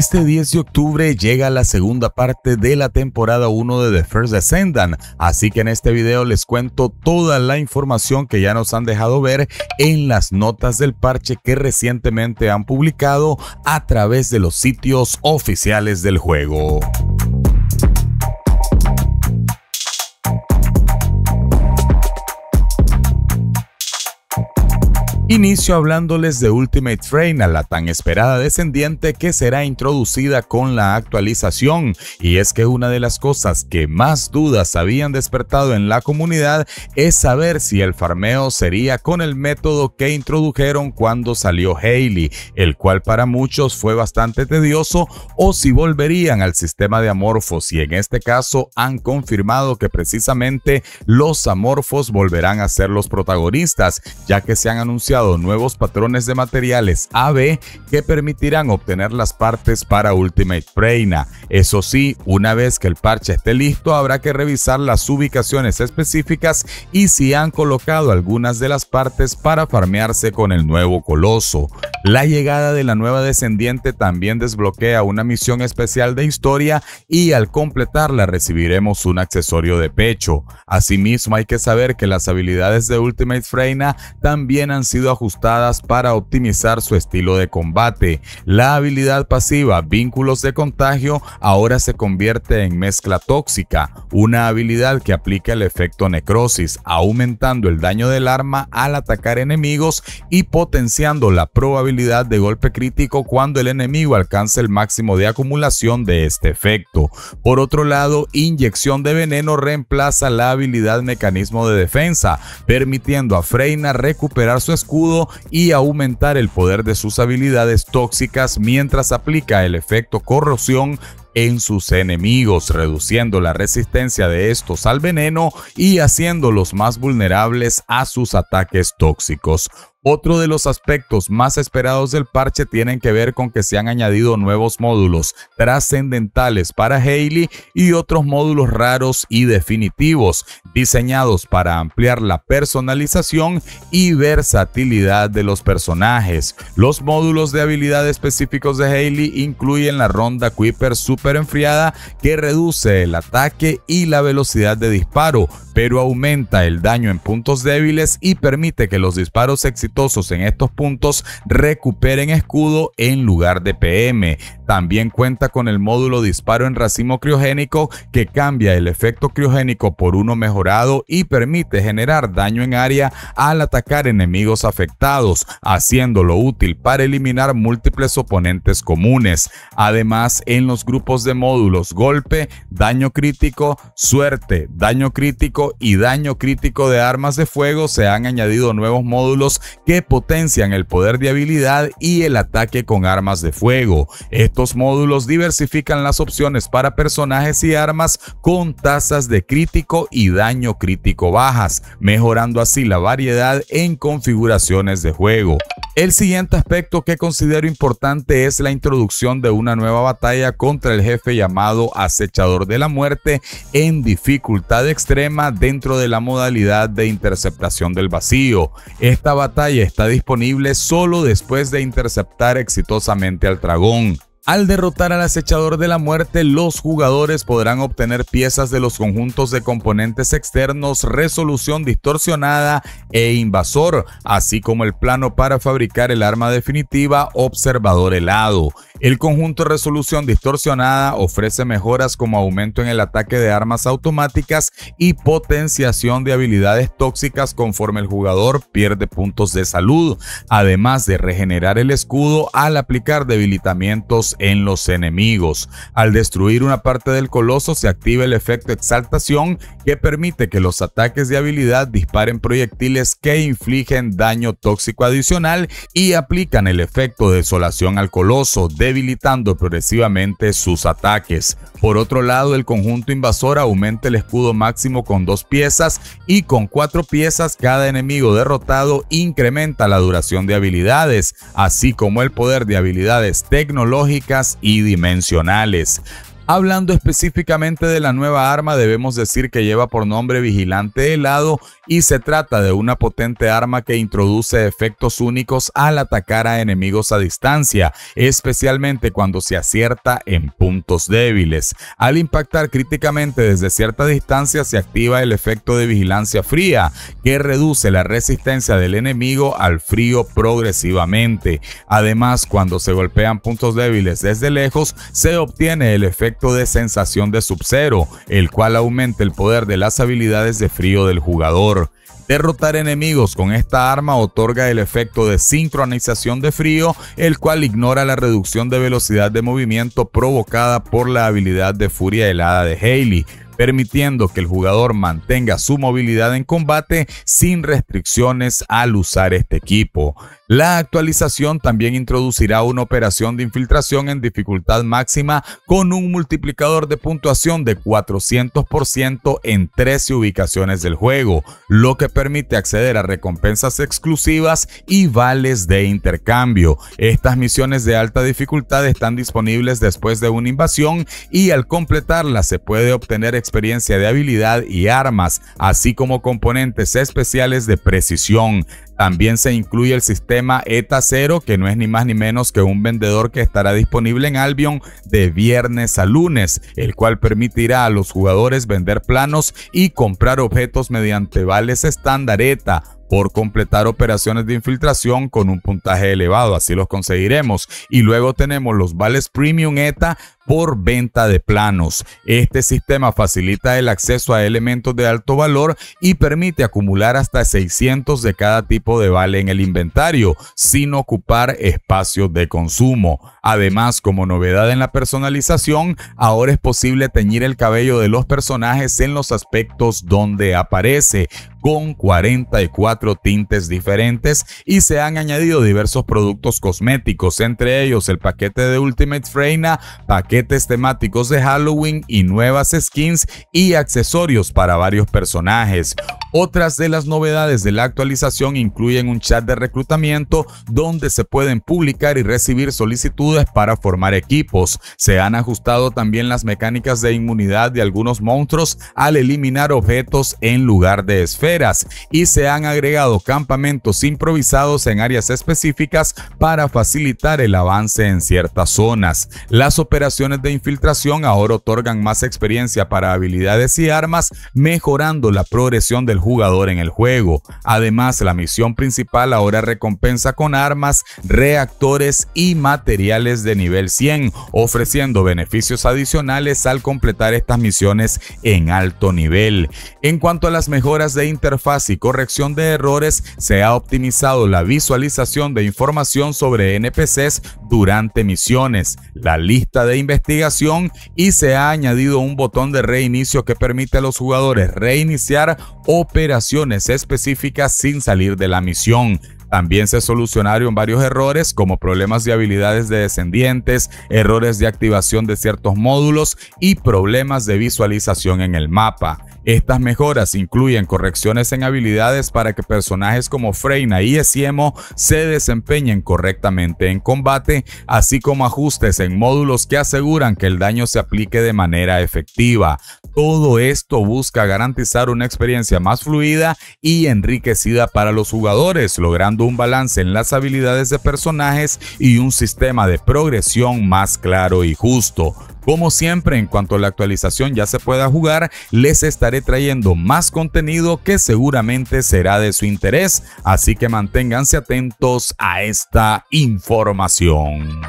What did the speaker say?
Este 10 de octubre llega la segunda parte de la temporada 1 de The First Descendant, así que en este video les cuento toda la información que ya nos han dejado ver en las notas del parche que recientemente han publicado a través de los sitios oficiales del juego. Inicio hablándoles de Ultimate Train, a la tan esperada descendiente que será introducida con la actualización. Y es que una de las cosas que más dudas habían despertado en la comunidad es saber si el farmeo sería con el método que introdujeron cuando salió Haley, el cual para muchos fue bastante tedioso, o si volverían al sistema de amorfos. Y en este caso han confirmado que precisamente los amorfos volverán a ser los protagonistas, ya que se han anunciado nuevos patrones de materiales AB que permitirán obtener las partes para Ultimate Freina. Eso sí, una vez que el parche esté listo, habrá que revisar las ubicaciones específicas y si han colocado algunas de las partes para farmearse con el nuevo coloso. La llegada de la nueva descendiente también desbloquea una misión especial de historia y al completarla recibiremos un accesorio de pecho. Asimismo, hay que saber que las habilidades de Ultimate Freina también han sido ajustadas para optimizar su estilo de combate. La habilidad pasiva, vínculos de contagio, ahora se convierte en mezcla tóxica, una habilidad que aplica el efecto necrosis, aumentando el daño del arma al atacar enemigos y potenciando la probabilidad de golpe crítico cuando el enemigo alcance el máximo de acumulación de este efecto. Por otro lado, inyección de veneno reemplaza la habilidad mecanismo de defensa, permitiendo a Freina recuperar su escudo y aumentar el poder de sus habilidades tóxicas mientras aplica el efecto corrosión en sus enemigos, reduciendo la resistencia de estos al veneno y haciéndolos más vulnerables a sus ataques tóxicos. Otro de los aspectos más esperados del parche tienen que ver con que se han añadido nuevos módulos trascendentales para Haley y otros módulos raros y definitivos, diseñados para ampliar la personalización y versatilidad de los personajes. Los módulos de habilidad específicos de Haley incluyen la ronda Quiper super enfriada que reduce el ataque y la velocidad de disparo, pero aumenta el daño en puntos débiles y permite que los disparos exitosos en estos puntos recuperen escudo en lugar de PM. También cuenta con el módulo disparo en racimo criogénico que cambia el efecto criogénico por uno mejorado y permite generar daño en área al atacar enemigos afectados, haciéndolo útil para eliminar múltiples oponentes comunes. Además, en los grupos de módulos golpe, daño crítico, suerte, daño crítico y daño crítico de armas de fuego se han añadido nuevos módulos que potencian el poder de habilidad y el ataque con armas de fuego. Estos módulos diversifican las opciones para personajes y armas con tasas de crítico y daño crítico bajas, mejorando así la variedad en configuraciones de juego. El siguiente aspecto que considero importante es la introducción de una nueva batalla contra el jefe llamado Acechador de la Muerte en dificultad extrema dentro de la modalidad de interceptación del vacío. Esta batalla y está disponible solo después de interceptar exitosamente al dragón. Al derrotar al acechador de la muerte, los jugadores podrán obtener piezas de los conjuntos de componentes externos, resolución distorsionada e invasor, así como el plano para fabricar el arma definitiva observador helado. El conjunto resolución distorsionada ofrece mejoras como aumento en el ataque de armas automáticas y potenciación de habilidades tóxicas conforme el jugador pierde puntos de salud, además de regenerar el escudo al aplicar debilitamientos en los enemigos. Al destruir una parte del coloso se activa el efecto exaltación que permite que los ataques de habilidad disparen proyectiles que infligen daño tóxico adicional y aplican el efecto de desolación al coloso, debilitando progresivamente sus ataques. Por otro lado, el conjunto invasor aumenta el escudo máximo con dos piezas y con cuatro piezas cada enemigo derrotado incrementa la duración de habilidades, así como el poder de habilidades tecnológicas y dimensionales. Hablando específicamente de la nueva arma, debemos decir que lleva por nombre Vigilante Helado y se trata de una potente arma que introduce efectos únicos al atacar a enemigos a distancia, especialmente cuando se acierta en puntos débiles. Al impactar críticamente desde cierta distancia se activa el efecto de vigilancia fría, que reduce la resistencia del enemigo al frío progresivamente. Además, cuando se golpean puntos débiles desde lejos, se obtiene el efecto de sensación de sub el cual aumenta el poder de las habilidades de frío del jugador. Derrotar enemigos con esta arma otorga el efecto de sincronización de frío, el cual ignora la reducción de velocidad de movimiento provocada por la habilidad de furia helada de Haley, permitiendo que el jugador mantenga su movilidad en combate sin restricciones al usar este equipo. La actualización también introducirá una operación de infiltración en dificultad máxima con un multiplicador de puntuación de 400% en 13 ubicaciones del juego, lo que permite acceder a recompensas exclusivas y vales de intercambio. Estas misiones de alta dificultad están disponibles después de una invasión y al completarlas se puede obtener experiencia de habilidad y armas, así como componentes especiales de precisión. También se incluye el sistema ETA 0, que no es ni más ni menos que un vendedor que estará disponible en Albion de viernes a lunes, el cual permitirá a los jugadores vender planos y comprar objetos mediante vales estándar ETA por completar operaciones de infiltración con un puntaje elevado, así los conseguiremos. Y luego tenemos los vales premium ETA por venta de planos. Este sistema facilita el acceso a elementos de alto valor y permite acumular hasta 600 de cada tipo de vale en el inventario sin ocupar espacio de consumo. Además, como novedad en la personalización, ahora es posible teñir el cabello de los personajes en los aspectos donde aparece, con 44 tintes diferentes y se han añadido diversos productos cosméticos, entre ellos el paquete de Ultimate Freina, paquetes temáticos de Halloween y nuevas skins y accesorios para varios personajes. Otras de las novedades de la actualización incluyen un chat de reclutamiento donde se pueden publicar y recibir solicitudes para formar equipos. Se han ajustado también las mecánicas de inmunidad de algunos monstruos al eliminar objetos en lugar de esferas y se han agregado campamentos improvisados en áreas específicas para facilitar el avance en ciertas zonas. Las operaciones de infiltración ahora otorgan más experiencia para habilidades y armas, mejorando la progresión del jugador en el juego. Además, la misión principal ahora recompensa con armas, reactores y materiales de nivel 100, ofreciendo beneficios adicionales al completar estas misiones en alto nivel. En cuanto a las mejoras de interfaz y corrección de errores, se ha optimizado la visualización de información sobre NPCs durante misiones, la lista de investigación y se ha añadido un botón de reinicio que permite a los jugadores reiniciar o operaciones específicas sin salir de la misión. También se solucionaron varios errores como problemas de habilidades de descendientes, errores de activación de ciertos módulos y problemas de visualización en el mapa. Estas mejoras incluyen correcciones en habilidades para que personajes como Freina y Esiemo se desempeñen correctamente en combate, así como ajustes en módulos que aseguran que el daño se aplique de manera efectiva. Todo esto busca garantizar una experiencia más fluida y enriquecida para los jugadores, logrando un balance en las habilidades de personajes y un sistema de progresión más claro y justo. Como siempre, en cuanto a la actualización ya se pueda jugar, les estaré trayendo más contenido que seguramente será de su interés, así que manténganse atentos a esta información.